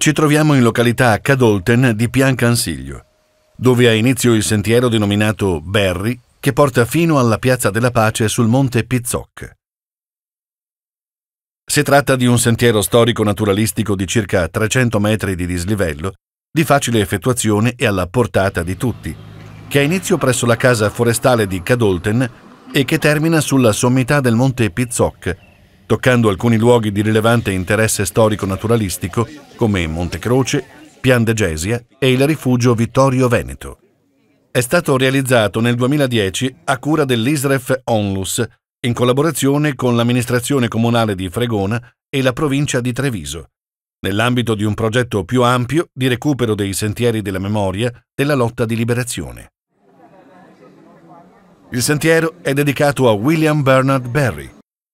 Ci troviamo in località Cadolten di Pian Cansiglio, dove ha inizio il sentiero denominato Berry, che porta fino alla Piazza della Pace sul monte Pizzoc. Si tratta di un sentiero storico-naturalistico di circa 300 metri di dislivello, di facile effettuazione e alla portata di tutti, che ha inizio presso la casa forestale di Cadolten e che termina sulla sommità del monte Pizzoc, toccando alcuni luoghi di rilevante interesse storico-naturalistico come Montecroce, Pian de Gesia e il rifugio Vittorio Veneto. È stato realizzato nel 2010 a cura dell'ISREF Onlus, in collaborazione con l'amministrazione comunale di Fregona e la provincia di Treviso, nell'ambito di un progetto più ampio di recupero dei sentieri della memoria della lotta di liberazione. Il sentiero è dedicato a William Bernard Barry,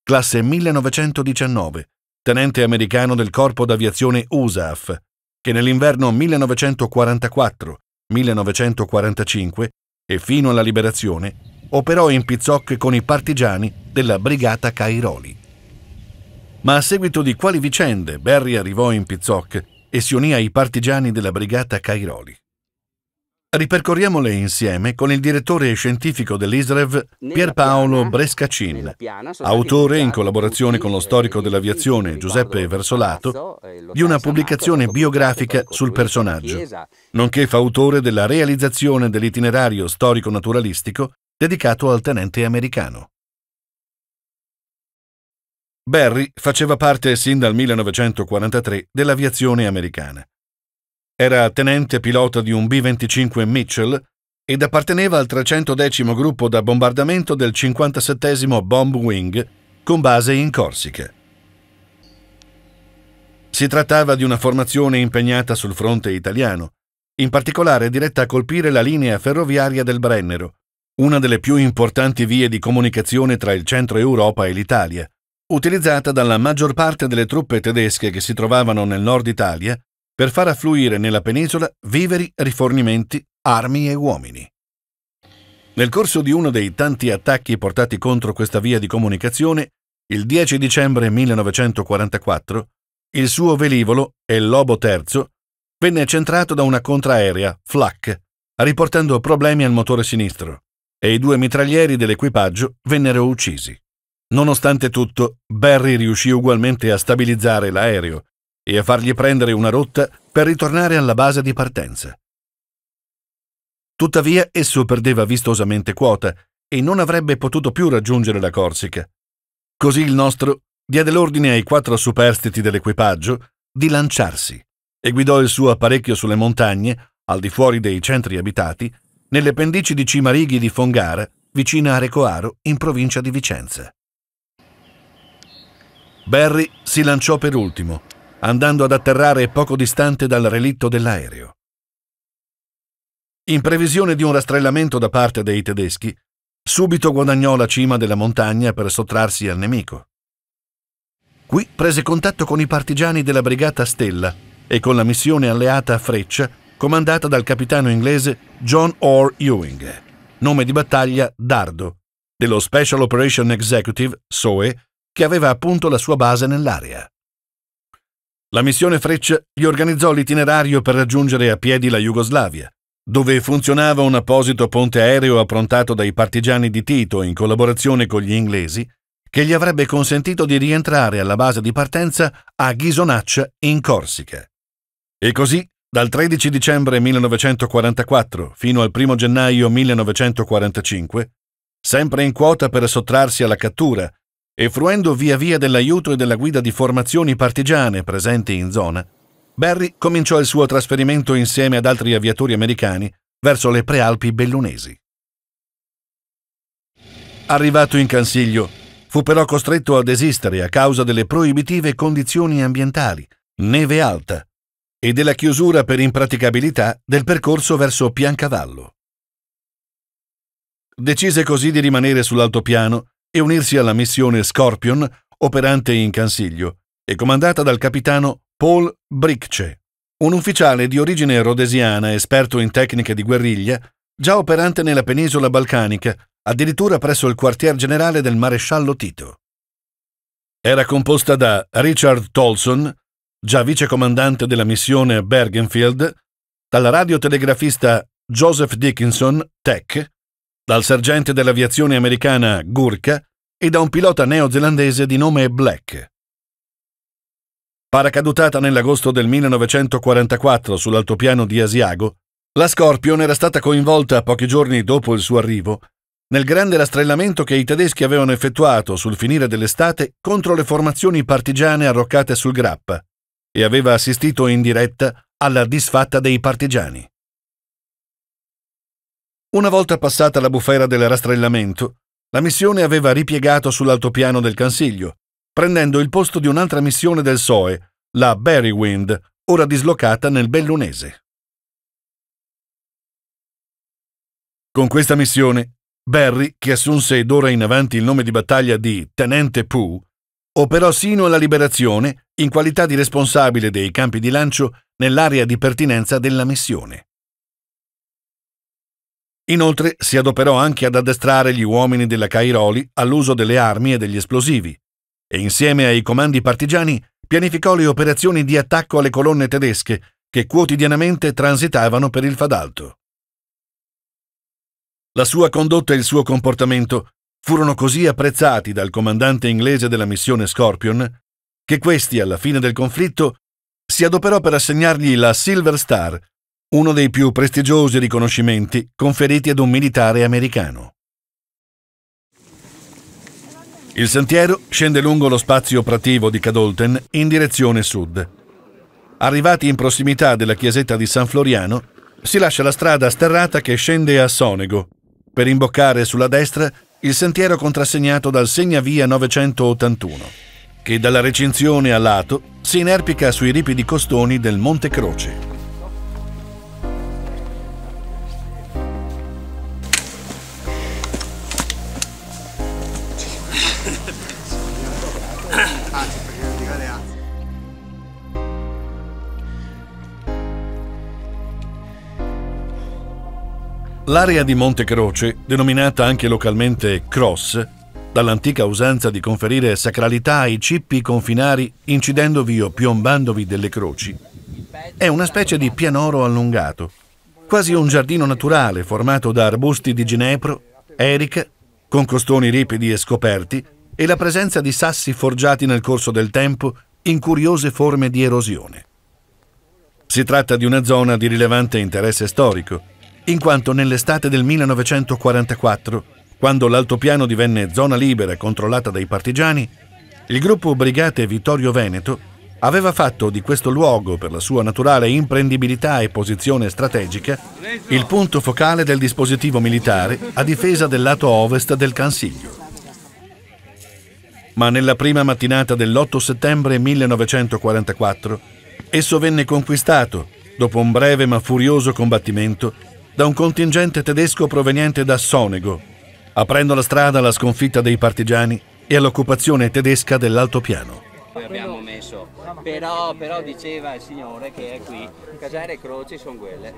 classe 1919, tenente americano del Corpo d'Aviazione USAF, che nell'inverno 1944-1945 e fino alla liberazione operò in Pizzoc con i partigiani della brigata Cairoli. Ma a seguito di quali vicende Barry arrivò in Pizzoc e si unì ai partigiani della brigata Cairoli? Ripercorriamole insieme con il direttore scientifico dell'ISREV Pierpaolo Brescacin, autore in collaborazione con lo storico dell'aviazione Giuseppe Versolato di una pubblicazione biografica sul personaggio, nonché fautore della realizzazione dell'itinerario storico-naturalistico dedicato al tenente americano. Barry faceva parte sin dal 1943 dell'aviazione americana era tenente pilota di un B-25 Mitchell ed apparteneva al 310 gruppo da bombardamento del 57 Bomb Wing con base in Corsica. Si trattava di una formazione impegnata sul fronte italiano, in particolare diretta a colpire la linea ferroviaria del Brennero, una delle più importanti vie di comunicazione tra il centro Europa e l'Italia, utilizzata dalla maggior parte delle truppe tedesche che si trovavano nel nord Italia per far affluire nella penisola viveri, rifornimenti, armi e uomini. Nel corso di uno dei tanti attacchi portati contro questa via di comunicazione, il 10 dicembre 1944, il suo velivolo, el Lobo III, venne centrato da una contraerea, Flak, riportando problemi al motore sinistro, e i due mitraglieri dell'equipaggio vennero uccisi. Nonostante tutto, Barry riuscì ugualmente a stabilizzare l'aereo e a fargli prendere una rotta per ritornare alla base di partenza. Tuttavia esso perdeva vistosamente quota e non avrebbe potuto più raggiungere la Corsica. Così il nostro diede l'ordine ai quattro superstiti dell'equipaggio di lanciarsi e guidò il suo apparecchio sulle montagne, al di fuori dei centri abitati, nelle pendici di Cimarighi di Fongara, vicina a Recoaro, in provincia di Vicenza. Barry si lanciò per ultimo, andando ad atterrare poco distante dal relitto dell'aereo. In previsione di un rastrellamento da parte dei tedeschi, subito guadagnò la cima della montagna per sottrarsi al nemico. Qui prese contatto con i partigiani della Brigata Stella e con la missione alleata a Freccia, comandata dal capitano inglese John Orr Ewing, nome di battaglia Dardo, dello Special Operation Executive, SOE, che aveva appunto la sua base nell'area. La missione Freccia gli organizzò l'itinerario per raggiungere a piedi la Jugoslavia, dove funzionava un apposito ponte aereo approntato dai partigiani di Tito in collaborazione con gli inglesi, che gli avrebbe consentito di rientrare alla base di partenza a Ghisonaccia in Corsica. E così, dal 13 dicembre 1944 fino al 1 gennaio 1945, sempre in quota per sottrarsi alla cattura e fruendo via via dell'aiuto e della guida di formazioni partigiane presenti in zona, Barry cominciò il suo trasferimento insieme ad altri aviatori americani verso le prealpi bellunesi. Arrivato in Cansiglio, fu però costretto a desistere a causa delle proibitive condizioni ambientali, neve alta e della chiusura per impraticabilità del percorso verso Piancavallo. Decise così di rimanere sull'altopiano e unirsi alla missione Scorpion operante in Cansiglio e comandata dal capitano Paul Bricce, un ufficiale di origine rhodesiana esperto in tecniche di guerriglia, già operante nella penisola balcanica, addirittura presso il quartier generale del maresciallo Tito. Era composta da Richard Tolson, già vicecomandante della missione Bergenfield, dalla radiotelegrafista Joseph Dickinson, Tech, dal sergente dell'aviazione americana Gurka e da un pilota neozelandese di nome Black. Paracadutata nell'agosto del 1944 sull'altopiano di Asiago, la Scorpion era stata coinvolta pochi giorni dopo il suo arrivo nel grande rastrellamento che i tedeschi avevano effettuato sul finire dell'estate contro le formazioni partigiane arroccate sul Grappa e aveva assistito in diretta alla disfatta dei partigiani. Una volta passata la bufera del rastrellamento, la missione aveva ripiegato sull'altopiano del Consiglio, prendendo il posto di un'altra missione del SOE, la Berrywind, ora dislocata nel Bellunese. Con questa missione, Barry, che assunse d'ora in avanti il nome di battaglia di Tenente Pooh, operò sino alla liberazione in qualità di responsabile dei campi di lancio nell'area di pertinenza della missione. Inoltre si adoperò anche ad addestrare gli uomini della Cairoli all'uso delle armi e degli esplosivi e insieme ai comandi partigiani pianificò le operazioni di attacco alle colonne tedesche che quotidianamente transitavano per il Fadalto. La sua condotta e il suo comportamento furono così apprezzati dal comandante inglese della missione Scorpion che questi alla fine del conflitto si adoperò per assegnargli la Silver Star, uno dei più prestigiosi riconoscimenti conferiti ad un militare americano. Il sentiero scende lungo lo spazio operativo di Cadolten in direzione sud. Arrivati in prossimità della chiesetta di San Floriano, si lascia la strada sterrata che scende a Sonego, per imboccare sulla destra il sentiero contrassegnato dal segnavia 981, che dalla recinzione a lato si inerpica sui ripidi costoni del Monte Croce. L'area di Monte Croce, denominata anche localmente Cross, dall'antica usanza di conferire sacralità ai cippi confinari incidendovi o piombandovi delle croci, è una specie di pianoro allungato, quasi un giardino naturale formato da arbusti di ginepro, erica, con costoni ripidi e scoperti, e la presenza di sassi forgiati nel corso del tempo in curiose forme di erosione. Si tratta di una zona di rilevante interesse storico, in quanto nell'estate del 1944, quando l'altopiano divenne zona libera e controllata dai partigiani, il gruppo Brigate Vittorio Veneto aveva fatto di questo luogo, per la sua naturale imprendibilità e posizione strategica, il punto focale del dispositivo militare a difesa del lato ovest del Consiglio. Ma nella prima mattinata dell'8 settembre 1944, esso venne conquistato, dopo un breve ma furioso combattimento, da un contingente tedesco proveniente da Sonego, aprendo la strada alla sconfitta dei partigiani e all'occupazione tedesca dell'altopiano. Abbiamo messo, però, però diceva il signore che è qui, Casare e Croce sono quelle.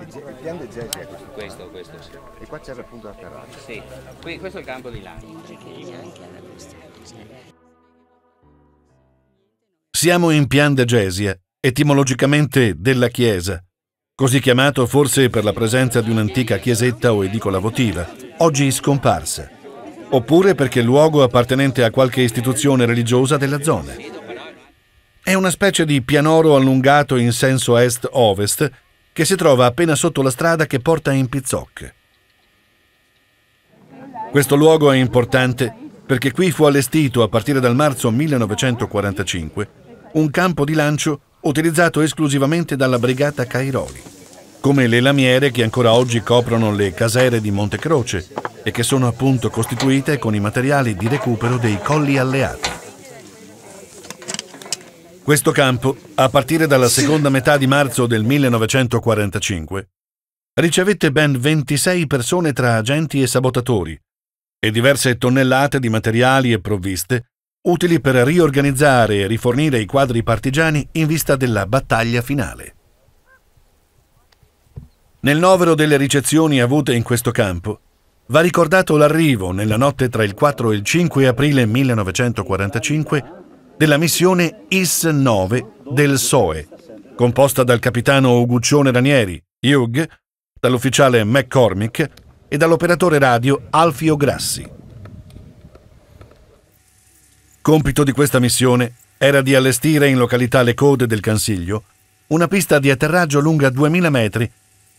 Il piano del Gesi è questo. Questo, questo sì. E qua c'era appunto la terrazza. Sì, qui, questo è il campo di Lani. Siamo in Pian de Gesia, etimologicamente della Chiesa, così chiamato forse per la presenza di un'antica chiesetta o edicola votiva, oggi scomparsa, oppure perché luogo appartenente a qualche istituzione religiosa della zona. È una specie di pianoro allungato in senso est-ovest che si trova appena sotto la strada che porta in Pizzoc. Questo luogo è importante perché qui fu allestito a partire dal marzo 1945 un campo di lancio utilizzato esclusivamente dalla brigata Cairoli, come le lamiere che ancora oggi coprono le casere di Montecroce e che sono appunto costituite con i materiali di recupero dei colli alleati. Questo campo, a partire dalla seconda metà di marzo del 1945, ricevette ben 26 persone tra agenti e sabotatori e diverse tonnellate di materiali e provviste utili per riorganizzare e rifornire i quadri partigiani in vista della battaglia finale. Nel novero delle ricezioni avute in questo campo, va ricordato l'arrivo nella notte tra il 4 e il 5 aprile 1945 della missione IS-9 del SOE, composta dal capitano Uguccione Ranieri, Hugh, dall'ufficiale McCormick e dall'operatore radio Alfio Grassi. Compito di questa missione era di allestire in località Le Code del Consiglio una pista di atterraggio lunga 2000 metri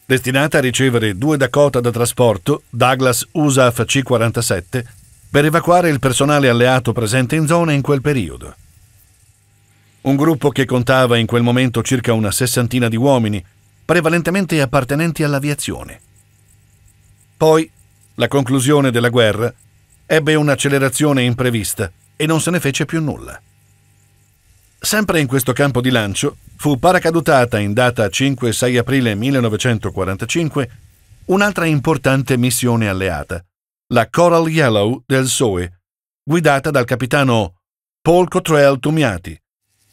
destinata a ricevere due Dakota da trasporto Douglas USAF C-47 per evacuare il personale alleato presente in zona in quel periodo. Un gruppo che contava in quel momento circa una sessantina di uomini, prevalentemente appartenenti all'aviazione. Poi, la conclusione della guerra ebbe un'accelerazione imprevista e non se ne fece più nulla. Sempre in questo campo di lancio fu paracadutata in data 5-6 aprile 1945 un'altra importante missione alleata, la Coral Yellow del SOE, guidata dal capitano Paul Cottrell Tumiati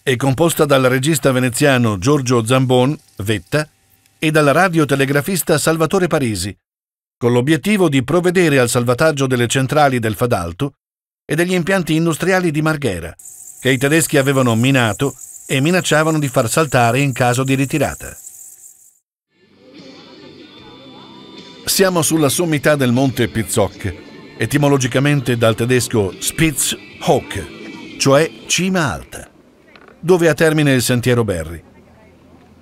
e composta dal regista veneziano Giorgio Zambon, Vetta, e dal radiotelegrafista Salvatore Parisi, con l'obiettivo di provvedere al salvataggio delle centrali del Fadalto e degli impianti industriali di Marghera, che i tedeschi avevano minato e minacciavano di far saltare in caso di ritirata. Siamo sulla sommità del monte Pizzoc, etimologicamente dal tedesco Spitzhock, cioè cima alta, dove ha termine il sentiero Berri.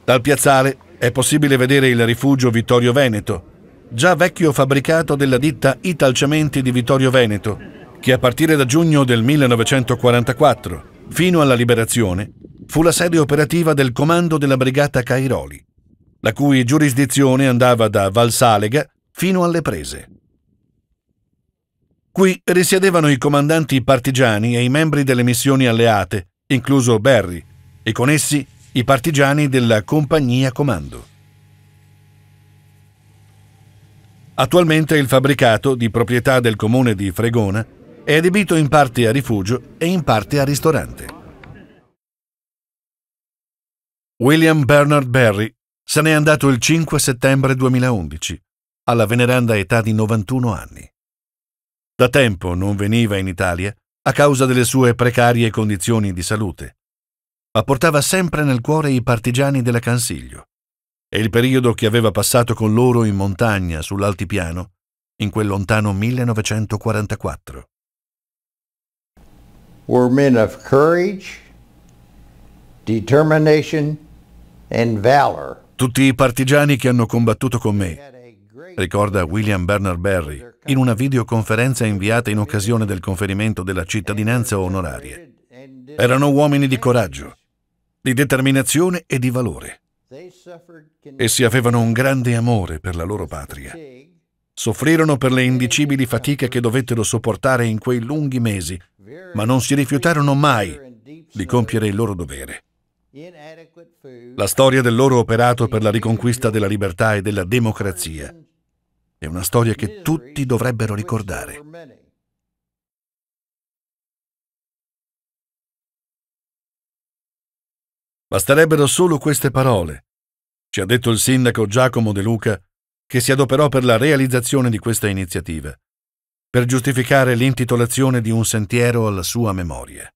Dal piazzale è possibile vedere il rifugio Vittorio Veneto, già vecchio fabbricato della ditta Italcementi di Vittorio Veneto, che a partire da giugno del 1944 fino alla liberazione fu la sede operativa del comando della brigata Cairoli, la cui giurisdizione andava da Valsalega fino alle prese. Qui risiedevano i comandanti partigiani e i membri delle missioni alleate, incluso Berry, e con essi i partigiani della compagnia comando. Attualmente il fabbricato, di proprietà del comune di Fregona, è adibito in parte a rifugio e in parte a ristorante. William Bernard Barry se n'è andato il 5 settembre 2011, alla veneranda età di 91 anni. Da tempo non veniva in Italia a causa delle sue precarie condizioni di salute, ma portava sempre nel cuore i partigiani della Cansiglio e il periodo che aveva passato con loro in montagna sull'altipiano in quel lontano 1944 were men of courage, determination and valor. Tutti i partigiani che hanno combattuto con me, ricorda William Bernard Barry in una videoconferenza inviata in occasione del conferimento della cittadinanza onoraria. Erano uomini di coraggio, di determinazione e di valore. Essi avevano un grande amore per la loro patria Soffrirono per le indicibili fatiche che dovettero sopportare in quei lunghi mesi, ma non si rifiutarono mai di compiere il loro dovere. La storia del loro operato per la riconquista della libertà e della democrazia è una storia che tutti dovrebbero ricordare. Basterebbero solo queste parole, ci ha detto il sindaco Giacomo De Luca che si adoperò per la realizzazione di questa iniziativa, per giustificare l'intitolazione di un sentiero alla sua memoria.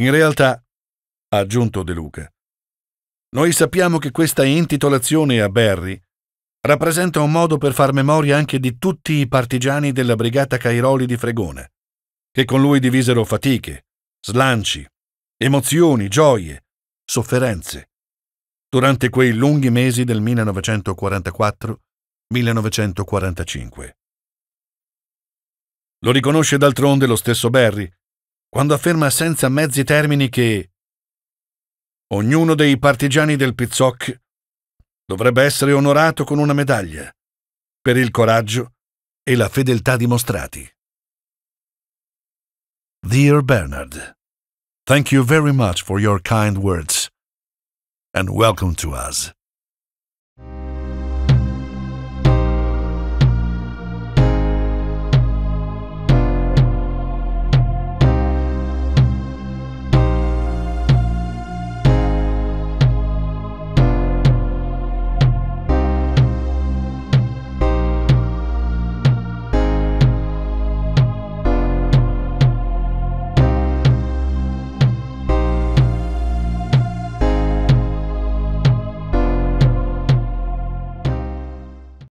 In realtà, ha aggiunto De Luca, noi sappiamo che questa intitolazione a Barry rappresenta un modo per far memoria anche di tutti i partigiani della brigata Cairoli di Fregone, che con lui divisero fatiche, slanci, emozioni, gioie, sofferenze durante quei lunghi mesi del 1944-1945. Lo riconosce d'altronde lo stesso Barry, quando afferma senza mezzi termini che ognuno dei partigiani del Pizzoc dovrebbe essere onorato con una medaglia per il coraggio e la fedeltà dimostrati. Dear Bernard, thank you very much for your kind words. and welcome to us.